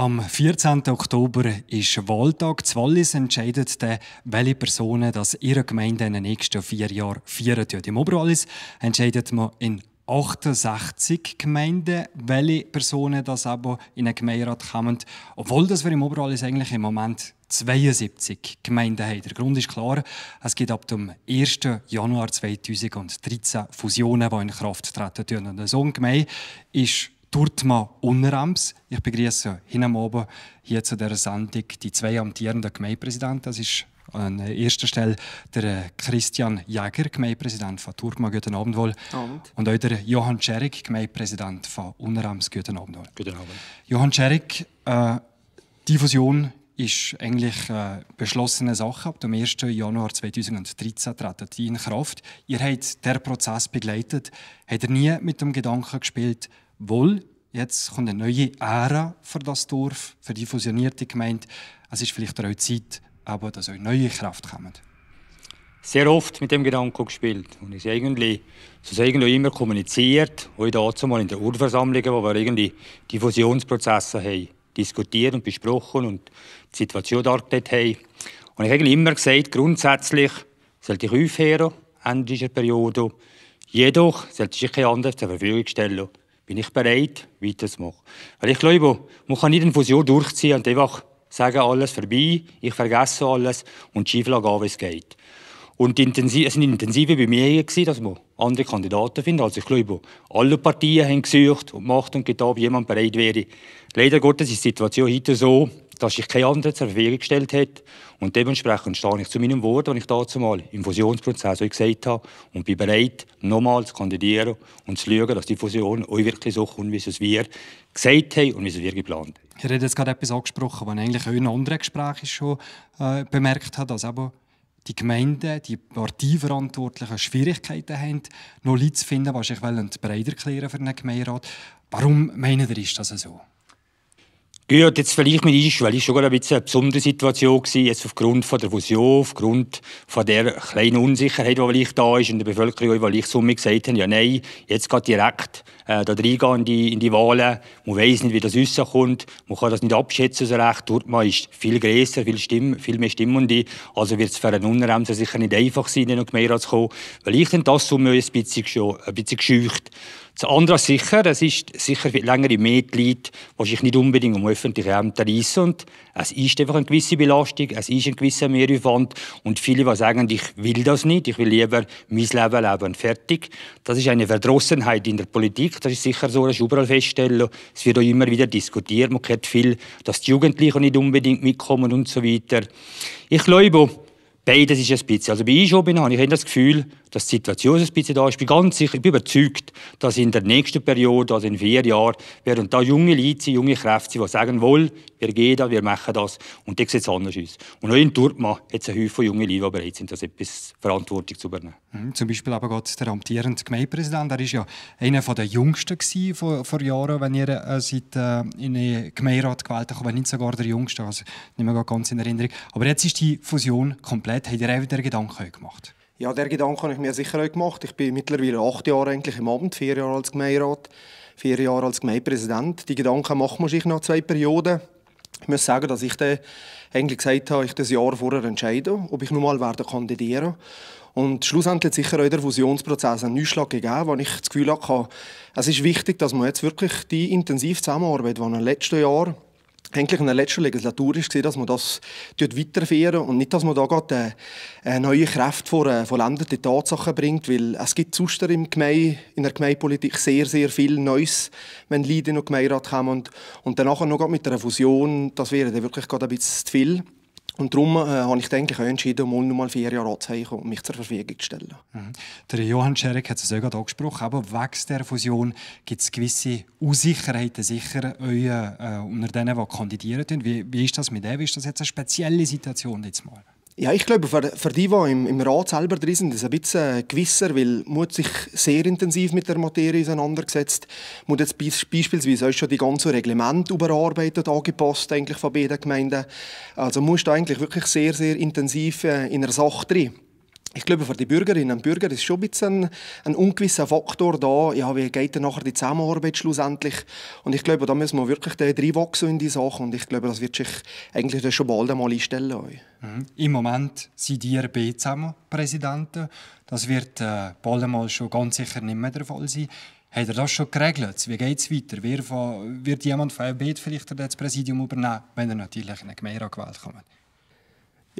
Am 14. Oktober ist Wahltag. Das Wallis entscheidet dann, welche Personen das ihre Gemeinde in den nächsten vier Jahren feiern Im Oberwallis entscheidet man in 68 Gemeinden, welche Personen das aber in einen Gemeinderat kommen. Obwohl das wir im Oberallis eigentlich im Moment 72 Gemeinden haben. Der Grund ist klar, es gibt ab dem 1. Januar 2013 Fusionen, die in Kraft treten. Und so ein Gemeinde ist Turtma Unnerams. Ich begrüße hin oben hier zu dieser Sendung die zwei amtierenden Gemeindepräsidenten. Das ist an erster Stelle der äh, Christian Jäger, Gemeindepräsident von Turtma. guten Abend wohl. Abend. Und auch der Johann Scherig, Gemeindepräsident von Unrams, guten Abend wohl. Guten Abend. Johann Scherig, äh, die Fusion ist eigentlich eine äh, beschlossene Sache. Ab dem 1. Januar 2013 trat die in Kraft. Ihr habt den Prozess begleitet. Habt ihr nie mit dem Gedanken gespielt, wohl, jetzt kommt eine neue Ära für das Dorf, für die fusionierte Gemeinde. Es ist vielleicht auch Zeit, aber dass auch neue Kraft kommen. Sehr oft mit dem Gedanken gespielt und ist eigentlich, so irgendwie immer kommuniziert, auch dazu mal in der Urversammlung, wo wir irgendwie die Fusionsprozesse haben diskutiert und besprochen und die Situation dargelegt haben. Und ich habe immer gesagt, grundsätzlich sollte ich aufhören, Ende dieser Periode. Jedoch sollte ich keine anderes zur Verfügung stellen bin ich bereit, weiterzumachen. Weil ich glaube, man kann nicht eine Fusion durchziehen und einfach sagen, alles vorbei, ich vergesse alles und schieflage an, wie es geht. Und intensiv, es waren intensive Bemühungen, dass wir andere Kandidaten finden. Also ich glaube, alle Parteien haben gesucht und gemacht und getan, ob jemand bereit wäre. Leider Gottes ist die Situation heute so, dass sich keine anderen zur Verfügung gestellt hat. Und dementsprechend stehe ich zu meinem Wort, das ich dazu mal im Fusionsprozess gesagt habe und bin bereit, nochmals zu kandidieren und zu schauen, dass die Fusion euch wirklich so kommt, wie es wir gesagt haben und wie es wir geplant haben. Ich habe jetzt gerade etwas angesprochen, was ich eigentlich auch in anderen Gesprächen schon äh, bemerkt habe, dass aber die Gemeinden, die Parteiverantwortlichen Schwierigkeiten haben, noch Leute zu finden, die sich breit erklären für einen Gemeinderat. Warum meinen ihr, ist das so? Gut, jetzt vielleicht mit ist, weil es schon ein bisschen eine besondere Situation war, jetzt aufgrund von der Fusion, aufgrund von der kleinen Unsicherheit, die vielleicht da ist und der Bevölkerung, weil ich somit gesagt habe, ja nein, jetzt geht direkt äh, da reingehen in die, in die Wahlen. Man weiß nicht, wie das rauskommt. Man kann das nicht abschätzen so recht. Dort ist viel grösser, viel, Stimme, viel mehr Stimmende. Also wird es für einen Unremser sicher nicht einfach sein, in den Gemeinderat zu kommen. Weil ich denn das so ein bisschen, ein bisschen gescheucht das andere sicher, es ist sicher für längere Mitglied wahrscheinlich nicht unbedingt um öffentliche Ämter reissend. Es ist einfach eine gewisse Belastung, es ist ein gewisser Mehraufwand und viele, die sagen, ich will das nicht, ich will lieber mein Leben leben, fertig. Das ist eine Verdrossenheit in der Politik, das ist sicher so, das ist überall feststellen, es wird auch immer wieder diskutiert, man hört viel, dass die Jugendlichen nicht unbedingt mitkommen und so weiter. Ich glaube, Beides ist ein bisschen. Also bei Einschobin habe ich das Gefühl, dass die Situation ein bisschen da ist. Ich bin ganz sicher, ich bin überzeugt, dass in der nächsten Periode, also in vier Jahren, werden da junge Leute sind, junge Kräfte sind, die sagen, wohl, wir gehen da, wir machen das. Und dann sieht es anders aus. Und auch in Dortmund hat es einen Häufchen junge Leute, die bereit sind, das etwas Verantwortung zu übernehmen. Mhm, zum Beispiel aber Gott, der amtierende Gemeindepräsident, er war ja einer der Jüngsten vor, vor Jahren, wenn ihr äh, seit, äh, in den Gemeinderat gewählt habt, wenn nicht sogar der Jüngste, also nicht mehr ganz in Erinnerung. Aber jetzt ist die Fusion komplett. Habt ihr auch wieder Gedanken gemacht? Ja, der Gedanke habe ich mir sicher auch gemacht. Ich bin mittlerweile acht Jahre eigentlich im Amt, vier Jahre als Gemeinderat, vier Jahre als Gemeindepräsident. Die Gedanken macht man sich nach zwei Perioden. Ich muss sagen, dass ich dann eigentlich gesagt habe, ich das Jahr vorher entscheide, ob ich nun mal werde kandidieren und schlussendlich sicher auch der Fusionsprozess einen Neuschlag gegeben, weil ich das Gefühl hatte, es ist wichtig, dass man jetzt wirklich die intensive Zusammenarbeit, die in den letzten Jahren eigentlich in der letzten Legislatur war, dass man das weiterführen und nicht, dass man da gerade eine äh, äh, neue Kraft vor, äh, vor Länder Tatsachen bringt, weil es gibt sonst im Gemeinde, in der Gemeindepolitik sehr, sehr viel Neues, wenn Leute in den Gemeinderat kommen und, und danach noch mit der Fusion, das wäre dann wirklich gerade ein bisschen zu viel. Und darum äh, habe ich denke, ich habe entschieden, um nochmal vier Jahre anzuheimen und mich zur Verfügung zu stellen. Mhm. Der Johann Scherek hat es auch gerade angesprochen, aber wegen der Fusion gibt es gewisse Unsicherheiten sicher euer, äh, unter denen, die kandidieren. Wie, wie ist das mit dem? Ist das jetzt eine spezielle Situation jetzt mal? Ja, ich glaube, für, für die, die im, im Rat selber drin sind, ist es ein bisschen gewisser, weil man sich sehr intensiv mit der Materie auseinandergesetzt man jetzt beispielsweise auch schon die ganzen Reglemente überarbeitet, angepasst eigentlich von beiden Gemeinden. Also muss da eigentlich wirklich sehr, sehr intensiv äh, in der Sache drin ich glaube, für die Bürgerinnen und Bürger ist schon ein bisschen ein, ein ungewisser Faktor da. Ja, wie geht dann nachher die Zusammenarbeit schlussendlich? Und ich glaube, da müssen wir wirklich reinwachsen in die Sache. Und ich glaube, das wird sich eigentlich schon bald einmal einstellen. Mhm. Im Moment sind ihr beide zusammen Präsidenten. Das wird äh, bald einmal schon ganz sicher nicht mehr der Fall sein. Hat er das schon geregelt? Wie geht es weiter? Wer von, wird jemand von euch vielleicht das Präsidium übernehmen, wenn er natürlich in eine Gemeinde gewählt kommt?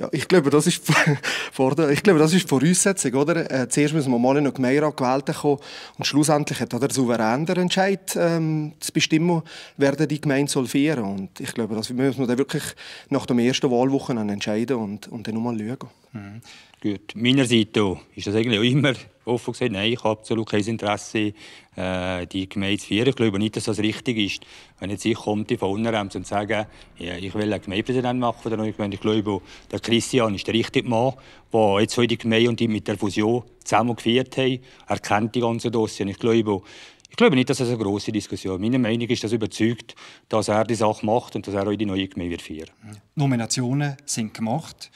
Ja, ich glaube, das ist vor der, ich glaube, das ist die Voraussetzung, oder? Äh, zuerst müssen wir mal in den Gemeinderat gewählt kommen und schlussendlich hat der souverän der Entscheid ähm, zu bestimmen, wer die Gemeinde soll führen Und ich glaube, das müssen wir dann wirklich nach dem ersten Wahlwochen entscheiden und, und dann nochmal schauen. Mhm. Gut, Seite ist das eigentlich auch immer offen gesagt, nein, ich habe absolut kein Interesse, äh, die Gemeinde zu führen. Ich glaube nicht, dass das richtig ist. Wenn jetzt ich komme von komme und sage, ja, ich will einen Gemeindepräsidenten machen von der neuen Gemeinde, ich glaube, der Christian ist der richtige Mann, der jetzt heute die Gemeinde und die mit der Fusion zusammengeführt haben. Er kennt die ganzen Dossier. Ich glaube, ich glaube nicht, dass das eine große Diskussion ist. Meine Meinung ist, dass er überzeugt, dass er die Sache macht und dass er auch die neue Gemeinde wird Nominationen sind gemacht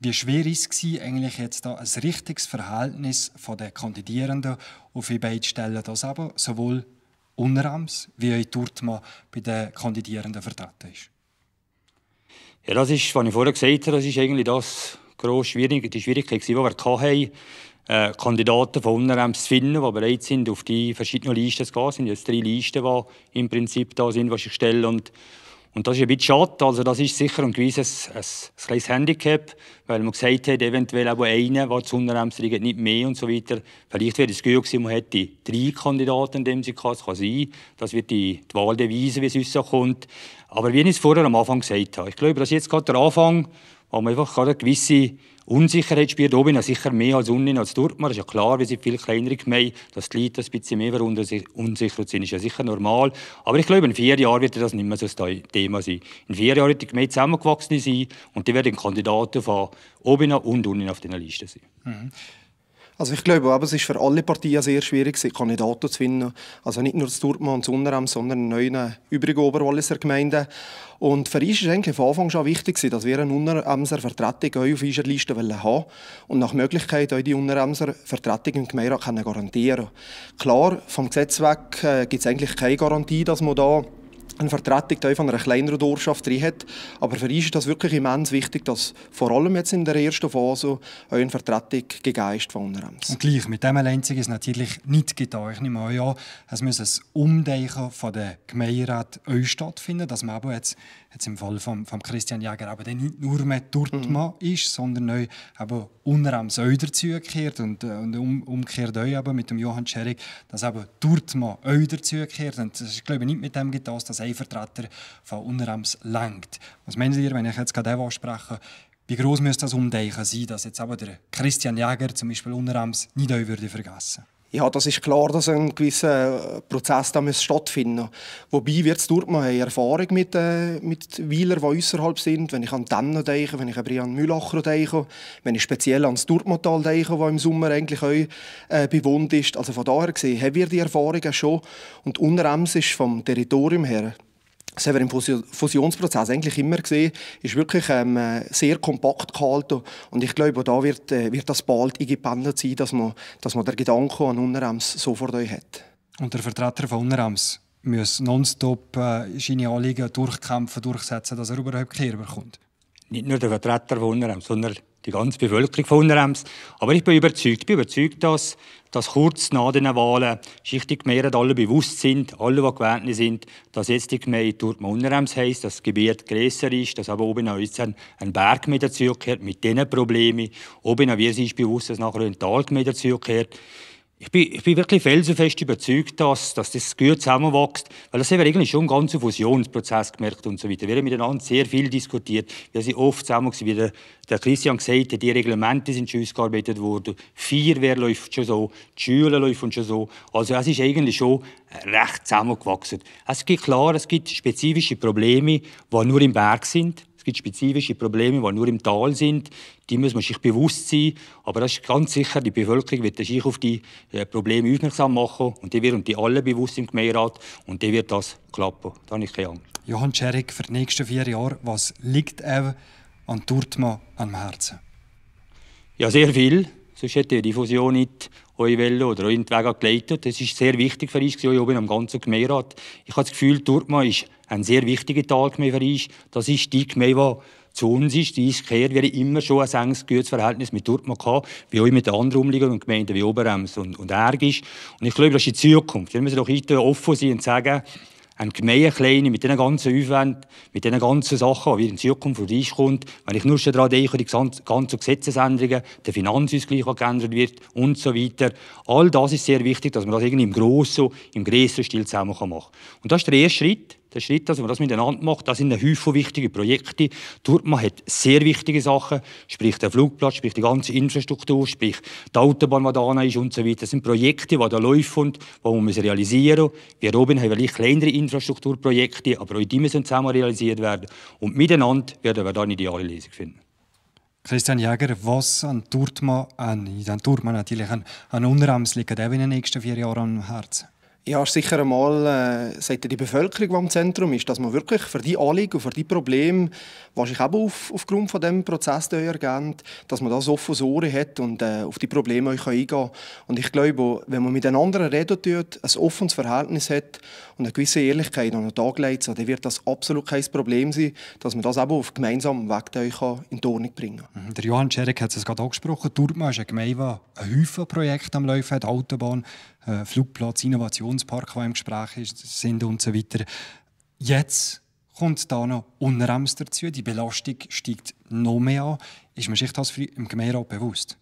wie schwer war es eigentlich jetzt da ein richtiges Verhältnis von den Kandidierenden auf die beiden Stellen das aber sowohl Unrams wie auch Turtma bei den Kandidierenden vertreten ist? Ja, das ist, was ich vorher gesagt habe, das ist eigentlich das gross schwierige, die Schwierigkeit, die wir hatten, äh, Kandidaten von Unrems zu finden, die bereit sind, auf die verschiedenen Listen zu gehen. Es sind jetzt drei Listen, die im Prinzip da sind, was ich stelle. Und und das ist ein bisschen schade. Also das ist sicher und gewiss ein, ein, kleines Handicap, weil man gesagt hat, eventuell auch einer, der zu Unternehmensregeln nicht mehr und so weiter. Vielleicht wäre es gut gewesen, man hätte drei Kandidaten, in dem sie kann. Das kann sein. Das wird die, die Wahl weisen, wie es uns kommt. Aber wie ich es vorher am Anfang gesagt habe, ich glaube, das ist jetzt gerade der Anfang, wo man einfach eine gewisse Unsicherheit spielt oben sicher mehr als unten als Dortmund. Es ist ja klar, wir sind viel kleinere Gemeinde, dass die Leute ein bisschen mehr unsicher sind, ist ja sicher normal. Aber ich glaube, in vier Jahren wird das nicht mehr so ein Thema sein. In vier Jahren wird die Gemeinde zusammengewachsen sein und die werden Kandidaten von oben und unten auf den Listen sein. Mhm. Also ich glaube, aber es ist für alle Partien sehr schwierig, Kandidaten zu finden. Also nicht nur das Dortmund und Sunderem, sondern neun übrige Oberwalliser Gemeinden. Und für uns war es eigentlich von Anfang schon wichtig, dass wir eine Unteremser Vertretung auf unserer Liste haben und nach Möglichkeit auch die Unteremser Vertretung im Gemeinderat garantieren können. Klar, vom Gesetz weg äh, gibt es eigentlich keine Garantie, dass man da eine Vertretung von einer kleineren Dorfschaft drin hat. Aber für uns ist das wirklich immens wichtig, dass vor allem jetzt in der ersten Phase eine Vertretung gegeben von von Unternehmen. Und gleich, mit dem Lenzig ist natürlich nicht getan. Ich nehme an, es muss ein Umdenken von der Gemeinderat stattfinden, dass man aber jetzt jetzt im Fall von, von Christian Jäger, aber der nicht nur mehr Dortmann mhm. ist, sondern auch aber unter am Söder zugekehrt und, äh, und um, umgekehrt auch aber mit dem Johann Scherig, dass aber Dortmann auch zugekehrt Und das ist, glaube ich, nicht mit dem getan, dass ein Vertreter von Unrams lenkt. Was meinen Sie, wenn ich jetzt gerade den spreche, wie groß müsste das Umdenken sein, dass jetzt aber der Christian Jäger zum Beispiel Unrams nicht auch würde vergessen würde? ja, das ist klar, dass ein gewisser äh, Prozess da stattfinden muss. Wobei wir jetzt man haben Erfahrung mit, äh, mit Weilern, die außerhalb sind. Wenn ich an Denno denke, wenn ich an Brian Müllacher denke, wenn ich speziell an das Durtmotal denke, das im Sommer eigentlich auch äh, bewohnt ist. Also von daher gesehen haben wir die Erfahrungen schon. Und Unrems ist vom Territorium her das haben wir im Fusionsprozess eigentlich immer gesehen, ist wirklich ähm, sehr kompakt gehalten. Und ich glaube, da wird, äh, wird das bald eingebettet sein, dass man, dass man den Gedanken an Unrams sofort euch hat. Und der Vertreter von Unrams muss nonstop äh, seine Anliegen durchkämpfen, durchsetzen, dass er überhaupt Gehör bekommt? Nicht nur der Vertreter von Unrams, sondern die ganze Bevölkerung von Unterems. Aber ich bin überzeugt, ich bin überzeugt, dass, dass kurz nach den Wahlen schichtig mehr Gemeinden alle bewusst sind, alle, die gewählt sind, dass jetzt die Gemeinde Turkmen Unterems heisst, dass das Gebiet grösser ist, dass aber oben jetzt ein, ein Berg mit dazugehört, mit diesen Problemen. Oben wir sind bewusst, dass nachher ein Tal mit dazugehört ich bin, ich bin wirklich felsenfest überzeugt, dass, dass das gut zusammenwächst. Weil das haben wir eigentlich schon im ganzen Fusionsprozess gemerkt und so weiter. Wir haben miteinander sehr viel diskutiert. Wir sind oft zusammen, gewesen, wie der, der Christian gesagt hat, die Reglemente sind schon ausgearbeitet worden. Feuerwehr läuft schon so, die Schule läuft schon so. Also es ist eigentlich schon recht zusammengewachsen. Es gibt klar, es gibt spezifische Probleme, die nur im Berg sind. Es gibt spezifische Probleme, die nur im Tal sind. Die muss man sich bewusst sein. Aber das ist ganz sicher, die Bevölkerung wird sich auf die äh, Probleme aufmerksam machen. Und die werden die alle bewusst im Gemeinderat. Und die wird das klappen. Da habe ich keine Angst. Johann Tscherik, für die nächsten vier Jahre, was liegt auch an Turtmann am Herzen? Ja, sehr viel. Sonst hätte die Fusion nicht Euwelle oder euren Weg geleitet. Das ist sehr wichtig für uns, hier oben am ganzen Gemeinderat. Ich habe das Gefühl, Dortmund ist ein sehr wichtiger Teil für uns. Das ist die Gemeinde, die zu uns ist. Die ist gehört. Wir immer schon ein enges, gutes mit Dortmund gehabt, wie auch mit den anderen Umliegern und Gemeinden wie Oberems und, und Ergisch. Und ich glaube, das ist die Zukunft. Wir müssen doch heute offen sein und sagen, ein gemeine Kleine mit diesen ganzen Aufwänden, mit diesen ganzen Sachen, die in Zukunft auf uns kommt, wenn ich nur schon daran denke, die ganzen Gesetzesänderungen, der Finanzausgleich, der geändert wird und so weiter. All das ist sehr wichtig, dass man das irgendwie im grossen, im grösseren Stil zusammen machen kann. Und das ist der erste Schritt der Schritt, dass also, man das miteinander macht, das sind ein Häufchen wichtige Projekte. Dortmund hat sehr wichtige Sachen, sprich der Flugplatz, sprich die ganze Infrastruktur, sprich die Autobahn, die da ist und so weiter. Das sind Projekte, die da laufen und die man realisieren muss. Wir oben haben vielleicht kleinere Infrastrukturprojekte, aber auch die müssen zusammen realisiert werden. Und miteinander werden wir da eine ideale Lösung finden. Christian Jäger, was an Dortmund, an, an Turtmann natürlich, an, an Unrams liegt auch in den nächsten vier Jahren am Herzen? Ja, sicher einmal, äh, sagt die Bevölkerung, die im Zentrum ist, dass man wirklich für die Anliegen und für die Probleme, was ich eben auf, aufgrund von dem Prozess da ergänzt, dass man das offen so hat und äh, auf die Probleme euch eingehen kann. Und ich glaube, wenn man mit den anderen redet, ein offenes Verhältnis hat und eine gewisse Ehrlichkeit an den Tag legt, dann wird das absolut kein Problem sein, dass man das eben auf gemeinsamen Weg euch in die Ordnung bringen kann. Mhm. Der Johann Scherek hat es gerade angesprochen, Dortmund ist eine Gemeinde, die ein Haufen am Laufen hat, Autobahn, äh, Flugplatz, Innovationspark, der im Gespräch ist, sind und so weiter. Jetzt kommt da noch Unrems dazu, die Belastung steigt noch mehr an. Ist man sich das im Gemeinderat bewusst?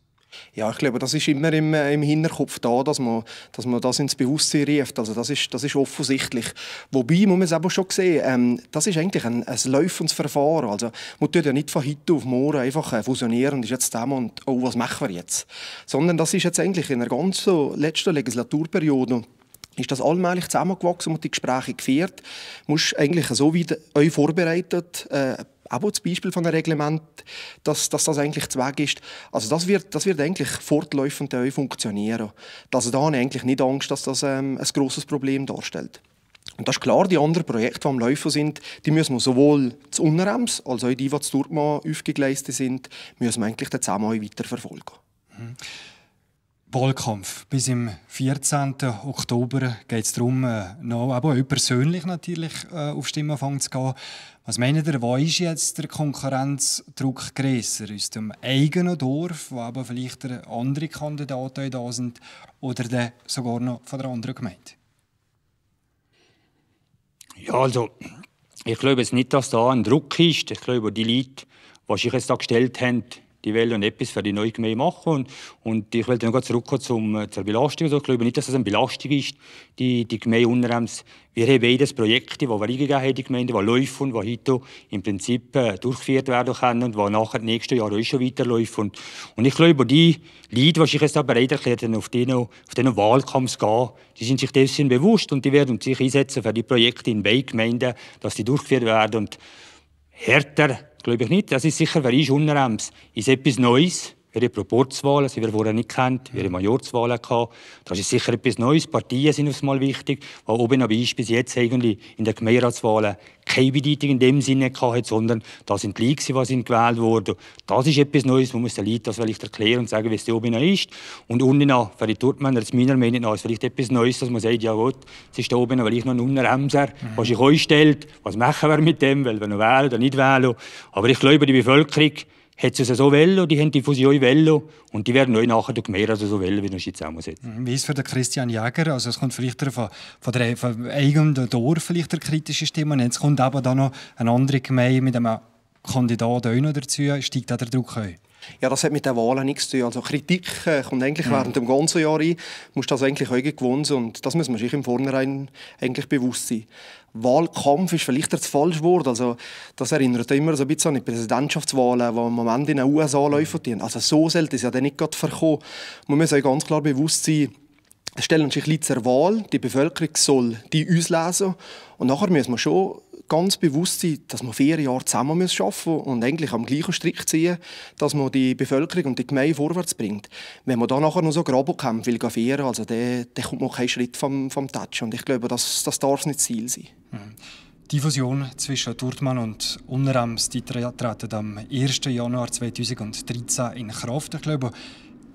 Ja, ich glaube, das ist immer im, äh, im Hinterkopf da, dass man, dass man das ins Bewusstsein ruft. Also das ist, das ist offensichtlich. Wobei, muss man es aber schon sehen, ähm, das ist eigentlich ein, ein laufendes Verfahren. Also man tut ja nicht von heute auf morgen einfach äh, fusionieren und ist jetzt dem und «Oh, was machen wir jetzt?» Sondern das ist jetzt eigentlich in der ganzen letzten Legislaturperiode ist das allmählich zusammengewachsen und die Gespräche geführt. Du musst eigentlich so wie euch vorbereitet, äh, auch das Beispiel von einem Reglement, dass, dass das eigentlich Zweck ist. Also das wird, das wird eigentlich fortläufend funktionieren. Also da habe ich eigentlich nicht Angst, dass das ähm, ein großes Problem darstellt. Und das ist klar, die anderen Projekte, die am Laufen sind, die müssen wir sowohl zu Unrems als auch die, die zu Dortmund aufgegleistet sind, müssen wir eigentlich den Zusammenhang weiterverfolgen. Mhm. Wahlkampf. Bis im 14. Oktober geht es darum, äh, noch, aber auch persönlich natürlich äh, auf Stimmenfang zu gehen. Was meinen ihr, wo ist jetzt der Konkurrenzdruck größer? Aus dem eigenen Dorf, wo aber vielleicht andere Kandidaten da sind, oder der sogar noch von der anderen Gemeinde? Ja, also ich glaube jetzt nicht, dass da ein Druck ist. Ich glaube, die Leute, die sich jetzt da gestellt haben, die wollen etwas für die neue Gemeinde machen. Und, und ich will dann noch zurückkommen zum, äh, zur Belastung. Also ich glaube nicht, dass es das eine Belastung ist, die, die Gemeinde Unterrems. Wir haben jedes Projekte, die wir eingegeben haben, die Gemeinde, die laufen und die heute im Prinzip äh, durchgeführt werden können und die nachher nächstes Jahr auch schon weiterläufen. Und, und ich glaube, die Leute, die sich jetzt bereit erklärt haben, auf diesen, auf diesen Wahlkampf zu gehen, die sind sich dessen bewusst und die werden sich einsetzen für die Projekte in beiden Gemeinden, dass die durchgeführt werden. Und härter glaube ich nicht. Das ist sicher, wer ist Unrems ist etwas Neues. Ihre Proporzwahlen, sie wir vorher nicht kennt, ihre Majorzwahlen gehabt. Das ist sicher etwas Neues. Parteien sind aufs Mal wichtig, Was oben aber ist bis jetzt eigentlich in den Gemeinderatswahlen keine Bedeutung in dem Sinne gehabt, sondern das sind die Leute, die sind gewählt wurden. Das ist etwas Neues, man muss den Leuten das vielleicht erklären und sagen, wie es oben ist. Und unten auch, für die Turtmänner, das meiner Meinung nach, ist vielleicht etwas Neues, dass man sagt, ja gut, es ist da oben vielleicht noch ein Unterhemser, mhm. was sich euch stellt, was machen wir mit dem, weil wir noch wählen oder nicht wählen. Aber ich glaube, die Bevölkerung, hat es so wollen, die haben die Fusion wollen und die werden euch nachher durch mehr als so wollen, wie du ihr sie zusammensetzen. Wie ist es für den Christian Jäger? Also es kommt vielleicht von, von, der, von eigenem Dorf vielleicht der kritische Stimme und jetzt kommt aber da noch eine andere Gemeinde mit einem Kandidaten auch noch dazu. Steigt da der Druck ein? Ja, das hat mit den Wahlen nichts zu tun. Also Kritik äh, kommt eigentlich ja. während dem ganzen Jahr ein. Musst das eigentlich auch gewonnen und das muss man sich im Vornherein eigentlich bewusst sein. Wahlkampf ist vielleicht das falsche Wort. Also, das erinnert immer so ein bisschen an die Präsidentschaftswahlen, die im Moment in den USA laufen. Also, so sollte es ja dann nicht gerade verkommen. Man muss sich ganz klar bewusst sein, stellen sich Leute zur Wahl, die Bevölkerung soll die auslesen. Und nachher müssen wir schon ganz bewusst sein, dass wir vier Jahre zusammen arbeiten müssen und eigentlich am gleichen Strick ziehen, dass man die Bevölkerung und die Gemeinde vorwärts bringt. Wenn man da nachher noch so Graben kämpft, will feiern, also der, der kommt noch keinen Schritt vom, vom Touch. Und ich glaube, das, das darf nicht Ziel sein. Mhm. Die Fusion zwischen Dortmund und Unrams die treten am 1. Januar 2013 in Kraft. Ich glaube,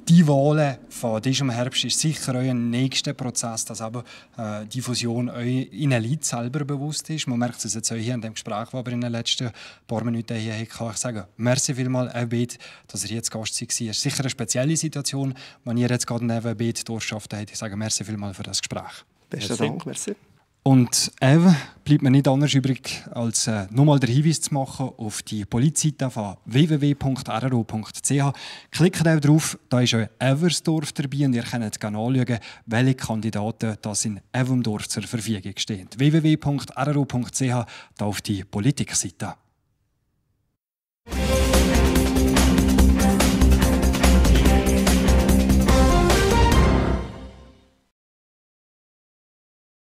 die Wahl von diesem Herbst ist sicher euer nächster Prozess, dass aber äh, die Fusion euch in der Leute selber bewusst ist. Man merkt es jetzt auch hier in dem Gespräch, das wir in den letzten paar Minuten hier hatten. Ich sage, merci vielmals, Ebet, dass ihr jetzt Gast seid. Es ist sicher eine spezielle Situation, wenn ihr jetzt gerade neben Ebet durchgeschafft habt. Ich sage, merci vielmals für das Gespräch. Besten Dank, merci. Und eben bleibt mir nicht anders übrig, als äh, nochmal den Hinweis zu machen auf die Polizseite von www.ro.ch. Klickt auch drauf, da ist euer Eversdorf dabei und ihr könnt gerne anschauen, welche Kandidaten das in Eversdorf zur Verfügung stehen. www.ro.ch, da auf die Politikseite.